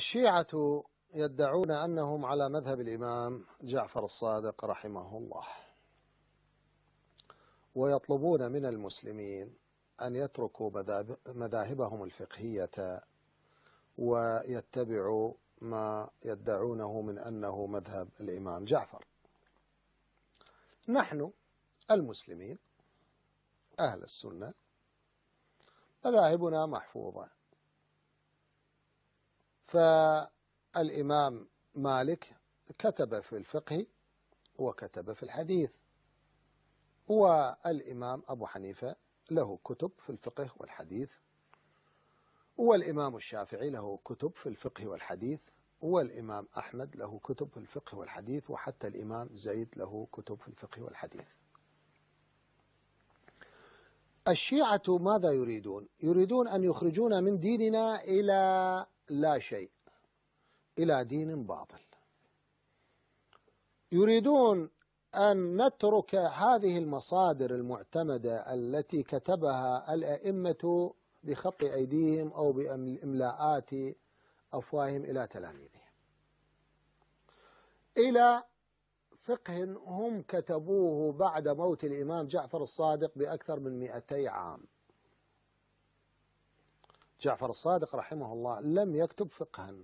الشيعة يدعون أنهم على مذهب الإمام جعفر الصادق رحمه الله ويطلبون من المسلمين أن يتركوا مذاهبهم الفقهية ويتبعوا ما يدعونه من أنه مذهب الإمام جعفر نحن المسلمين أهل السنة مذاهبنا محفوظة فالإمام مالك كتب في الفقه وكتب في الحديث والإمام أبو حنيفة له كتب في الفقه والحديث والإمام الشافعي له كتب في الفقه والحديث والإمام أحمد له كتب في الفقه والحديث وحتى الإمام زيد له كتب في الفقه والحديث الشيعة ماذا يريدون؟ يريدون أن يخرجونا من ديننا إلى لا شيء إلى دين باطل يريدون أن نترك هذه المصادر المعتمدة التي كتبها الأئمة بخط أيديهم أو بإملاءات أفواههم إلى تلاميذهم إلى فقه هم كتبوه بعد موت الإمام جعفر الصادق بأكثر من 200 عام جعفر الصادق رحمه الله لم يكتب فقها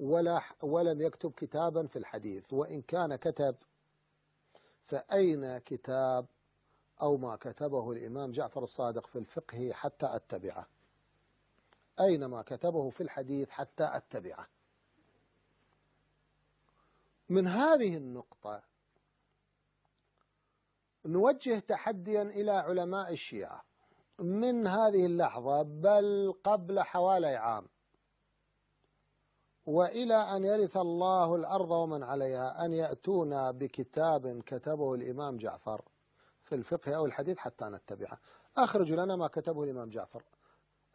ولا ولم يكتب كتابا في الحديث وإن كان كتب فأين كتاب أو ما كتبه الإمام جعفر الصادق في الفقه حتى أتبعه أين ما كتبه في الحديث حتى أتبعه من هذه النقطة نوجه تحديا إلى علماء الشيعة من هذه اللحظة بل قبل حوالي عام وإلى أن يرث الله الأرض ومن عليها أن يأتونا بكتاب كتبه الإمام جعفر في الفقه أو الحديث حتى نتبعه أخرج لنا ما كتبه الإمام جعفر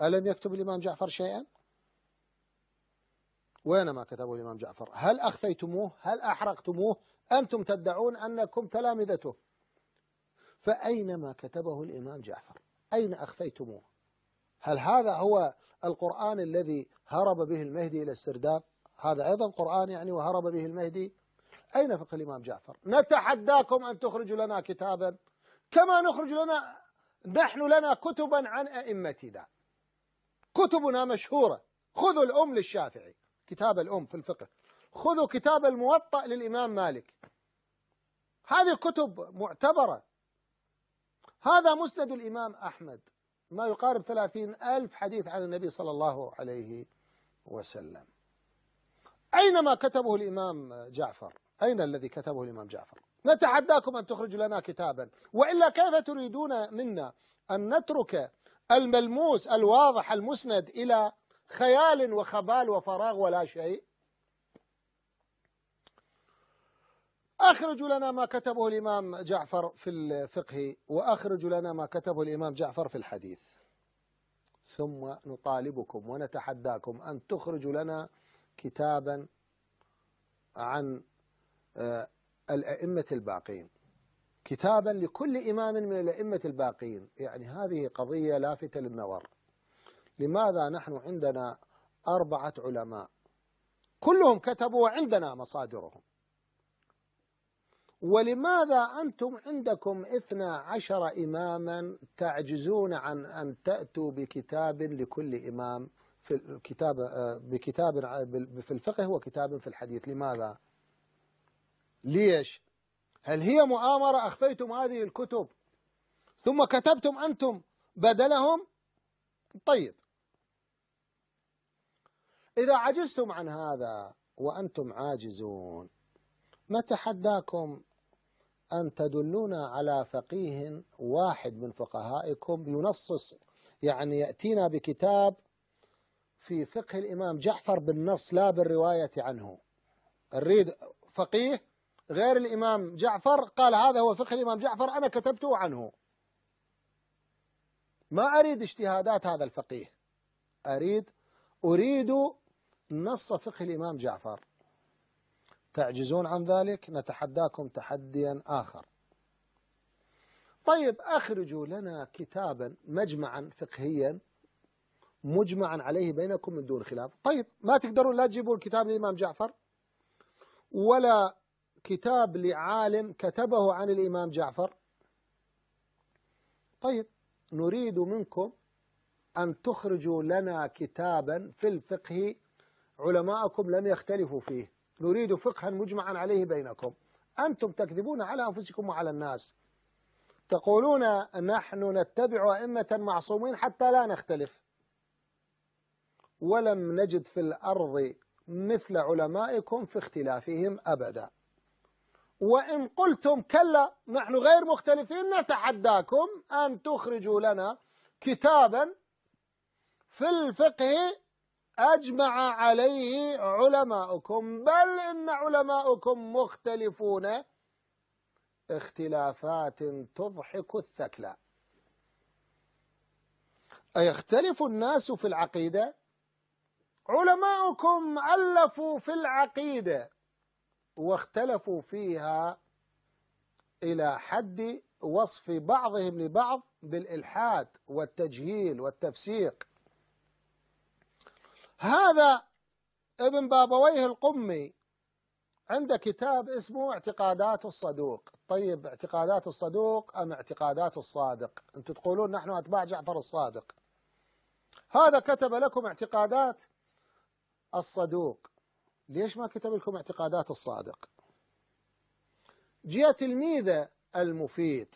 ألم يكتب الإمام جعفر شيئا؟ وين ما كتبه الإمام جعفر؟ هل أخفيتموه؟ هل أحرقتموه؟ أنتم تدعون أنكم تلامذته فأين ما كتبه الإمام جعفر؟ أين أخفيتموه هل هذا هو القرآن الذي هرب به المهدي إلى السرداب هذا أيضا قرآن يعني وهرب به المهدي أين فقه الإمام جعفر نتحداكم أن تخرجوا لنا كتابا كما نخرج لنا نحن لنا كتبا عن أئمتنا كتبنا مشهورة خذوا الأم للشافعي كتاب الأم في الفقه خذوا كتاب الموطأ للإمام مالك هذه كتب معتبرة هذا مسند الإمام أحمد ما يقارب ثلاثين ألف حديث عن النبي صلى الله عليه وسلم أينما كتبه الإمام جعفر أين الذي كتبه الإمام جعفر نتحداكم أن تخرجوا لنا كتابا وإلا كيف تريدون منا أن نترك الملموس الواضح المسند إلى خيال وخبال وفراغ ولا شيء أخرج لنا ما كتبه الإمام جعفر في الفقه وأخرج لنا ما كتبه الإمام جعفر في الحديث ثم نطالبكم ونتحداكم أن تخرجوا لنا كتابا عن آه، الأئمة الباقين كتابا لكل إمام من الأئمة الباقين يعني هذه قضية لافتة للنظر لماذا نحن عندنا أربعة علماء كلهم كتبوا وعندنا مصادرهم ولماذا أنتم عندكم إثنى عشر إماما تعجزون عن أن تأتوا بكتاب لكل إمام في الكتاب آه، بكتاب في الفقه وكتاب في الحديث لماذا ليش هل هي مؤامرة أخفيتم هذه الكتب ثم كتبتم أنتم بدلهم طيب إذا عجزتم عن هذا وأنتم عاجزون ما تحداكم أن تدلونا على فقيه واحد من فقهائكم ينصص يعني يأتينا بكتاب في فقه الإمام جعفر بالنص لا بالرواية عنه نريد فقيه غير الإمام جعفر قال هذا هو فقه الإمام جعفر أنا كتبته عنه ما أريد اجتهادات هذا الفقيه أريد أريد نص فقه الإمام جعفر تعجزون عن ذلك نتحداكم تحديا آخر طيب أخرجوا لنا كتابا مجمعا فقهيا مجمعا عليه بينكم من دون خلاف طيب ما تقدرون لا تجيبون كتاب للإمام جعفر ولا كتاب لعالم كتبه عن الإمام جعفر طيب نريد منكم أن تخرجوا لنا كتابا في الفقه علماءكم لم يختلفوا فيه نريد فقها مجمعا عليه بينكم أنتم تكذبون على أنفسكم وعلى الناس تقولون نحن نتبع أئمة معصومين حتى لا نختلف ولم نجد في الأرض مثل علمائكم في اختلافهم أبدا وإن قلتم كلا نحن غير مختلفين نتحداكم أن تخرجوا لنا كتابا في الفقه أجمع عليه علماؤكم بل إن علماؤكم مختلفون اختلافات تضحك الثكلى أيختلف الناس في العقيدة علماؤكم ألفوا في العقيدة واختلفوا فيها إلى حد وصف بعضهم لبعض بالإلحاد والتجهيل والتفسيق هذا ابن بابويه القمي عنده كتاب اسمه اعتقادات الصدوق طيب اعتقادات الصدوق أم اعتقادات الصادق أنتم تقولون نحن أتباع جعفر الصادق هذا كتب لكم اعتقادات الصدوق ليش ما كتب لكم اعتقادات الصادق جاء تلميذه المفيد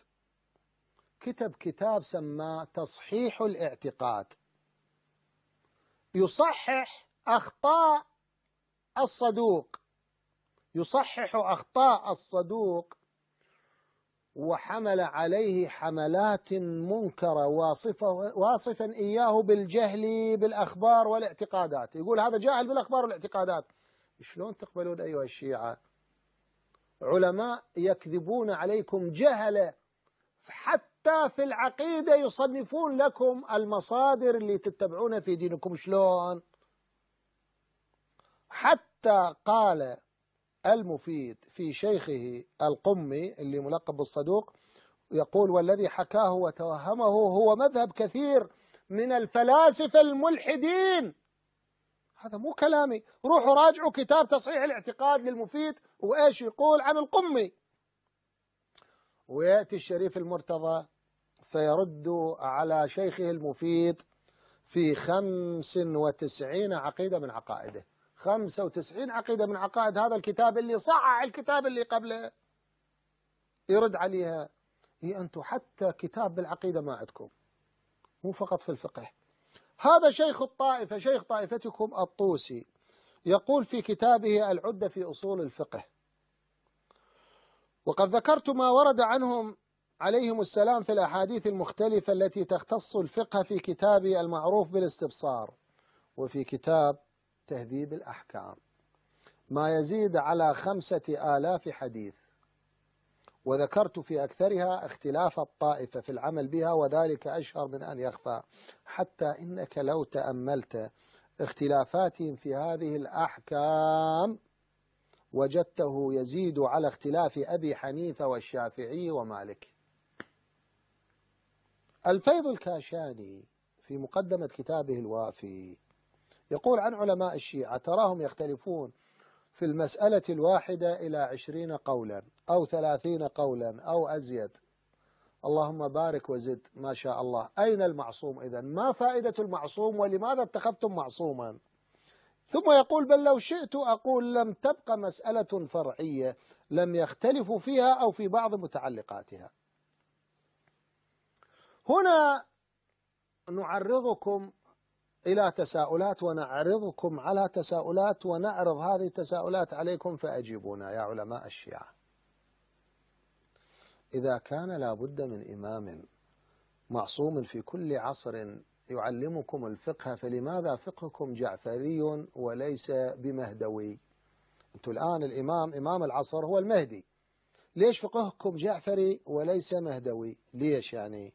كتب كتاب سماه تصحيح الاعتقاد يصحح أخطاء الصدوق يصحح أخطاء الصدوق وحمل عليه حملات منكرة واصفة واصفا إياه بالجهل بالأخبار والاعتقادات يقول هذا جاهل بالأخبار والاعتقادات شلون تقبلون أيها الشيعة علماء يكذبون عليكم جهلة حتى حتى في العقيدة يصنفون لكم المصادر اللي تتبعونها في دينكم شلون حتى قال المفيد في شيخه القمي اللي ملقب بالصدوق يقول والذي حكاه وتوهمه هو مذهب كثير من الفلاسفة الملحدين هذا مو كلامي روحوا راجعوا كتاب تصحيح الاعتقاد للمفيد وإيش يقول عن القمي ويأتي الشريف المرتضى فيرد على شيخه المفيد في 95 عقيدة من عقائده 95 عقيدة من عقائد هذا الكتاب اللي صحح الكتاب اللي قبله يرد عليها هي أنتم حتى كتاب بالعقيدة ما عندكم مو فقط في الفقه هذا شيخ الطائفة شيخ طائفتكم الطوسي يقول في كتابه العدة في أصول الفقه وقد ذكرت ما ورد عنهم عليهم السلام في الأحاديث المختلفة التي تختص الفقه في كتابي المعروف بالاستبصار وفي كتاب تهذيب الأحكام ما يزيد على خمسة آلاف حديث وذكرت في أكثرها اختلاف الطائفة في العمل بها وذلك أشهر من أن يخفى حتى إنك لو تأملت اختلافاتهم في هذه الأحكام وجدته يزيد على اختلاف أبي حنيفة والشافعي ومالك الفيض الكاشاني في مقدمة كتابه الوافي يقول عن علماء الشيعة تراهم يختلفون في المسألة الواحدة إلى عشرين قولا أو ثلاثين قولا أو أزيد اللهم بارك وزد ما شاء الله أين المعصوم إذا ما فائدة المعصوم ولماذا اتخذتم معصوما ثم يقول بل لو شئت أقول لم تبقى مسألة فرعية لم يختلفوا فيها أو في بعض متعلقاتها هنا نعرضكم إلى تساؤلات ونعرضكم على تساؤلات ونعرض هذه التساؤلات عليكم فأجيبونا يا علماء الشيعة إذا كان لابد من إمام معصوم في كل عصر يعلمكم الفقه فلماذا فقهكم جعفري وليس بمهدوي أنتم الآن الإمام إمام العصر هو المهدي ليش فقهكم جعفري وليس مهدوي ليش يعني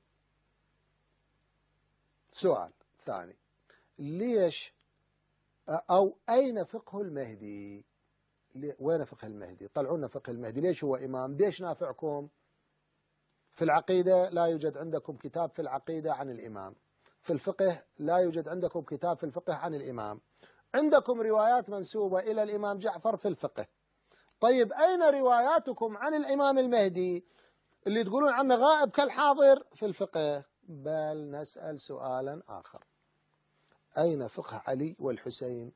سؤال ثاني ليش أو أين فقه المهدي وين فقه المهدي طلعوا لنا فقه المهدي ليش هو إمام ليش نافعكم في العقيدة لا يوجد عندكم كتاب في العقيدة عن الإمام في الفقه لا يوجد عندكم كتاب في الفقه عن الإمام عندكم روايات منسوبة إلى الإمام جعفر في الفقه طيب أين رواياتكم عن الإمام المهدي اللي تقولون عنه غائب كالحاضر في الفقه بل نسأل سؤالا آخر أين فقه علي والحسين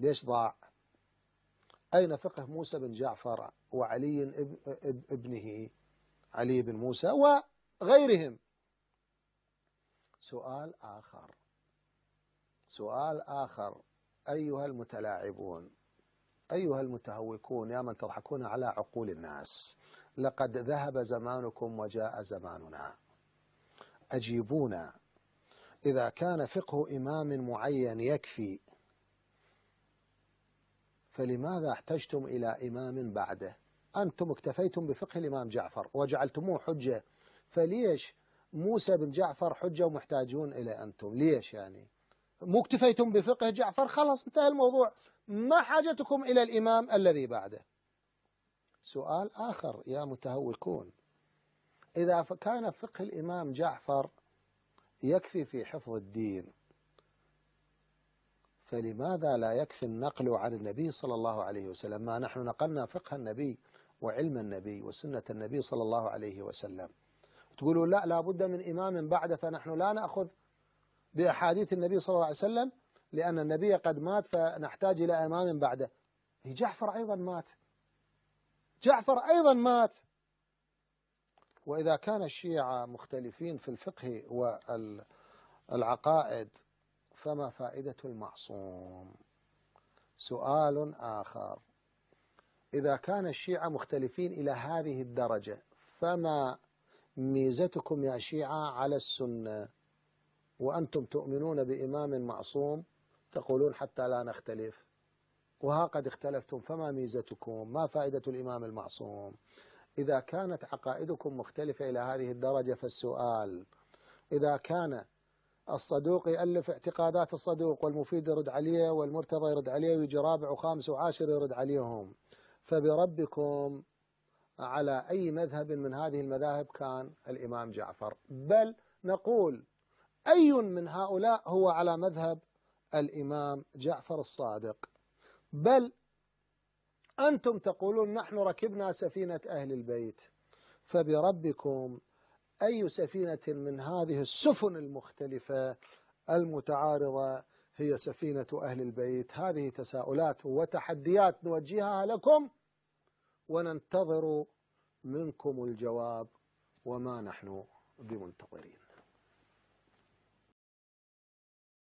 ليش ضاع أين فقه موسى بن جعفر وعلي ابنه علي بن موسى وغيرهم سؤال آخر سؤال آخر أيها المتلاعبون أيها المتهوكون يا من تضحكون على عقول الناس لقد ذهب زمانكم وجاء زماننا أجيبونا إذا كان فقه إمام معين يكفي فلماذا احتجتم إلى إمام بعده أنتم اكتفيتم بفقه الإمام جعفر وجعلتموه حجة فليش موسى بن جعفر حجة ومحتاجون إلى أنتم ليش يعني مو اكتفيتم بفقه جعفر خلاص انتهى الموضوع ما حاجتكم إلى الإمام الذي بعده سؤال آخر يا متهوكون إذا كان فقه الإمام جعفر يكفي في حفظ الدين فلماذا لا يكفي النقل عن النبي صلى الله عليه وسلم ما نحن نقلنا فقه النبي وعلم النبي وسنة النبي صلى الله عليه وسلم تقولوا لا لابد من إمام بعده فنحن لا نأخذ بأحاديث النبي صلى الله عليه وسلم لأن النبي قد مات فنحتاج إلى إمام بعده جعفر أيضا مات جعفر أيضا مات وإذا كان الشيعة مختلفين في الفقه والعقائد فما فائدة المعصوم سؤال آخر إذا كان الشيعة مختلفين إلى هذه الدرجة فما ميزتكم يا شيعة على السنة وأنتم تؤمنون بإمام معصوم تقولون حتى لا نختلف وها قد اختلفتم فما ميزتكم ما فائدة الإمام المعصوم إذا كانت عقائدكم مختلفة إلى هذه الدرجة فالسؤال إذا كان الصدوق يألف اعتقادات الصدوق والمفيد يرد عليه والمرتضى يرد عليه ويجي رابع وخامس وعاشر يرد عليهم فبربكم على أي مذهب من هذه المذاهب كان الإمام جعفر بل نقول أي من هؤلاء هو على مذهب الإمام جعفر الصادق بل أنتم تقولون نحن ركبنا سفينة أهل البيت فبربكم أي سفينة من هذه السفن المختلفة المتعارضة هي سفينة أهل البيت هذه تساؤلات وتحديات نوجهها لكم وننتظر منكم الجواب وما نحن بمنتظرين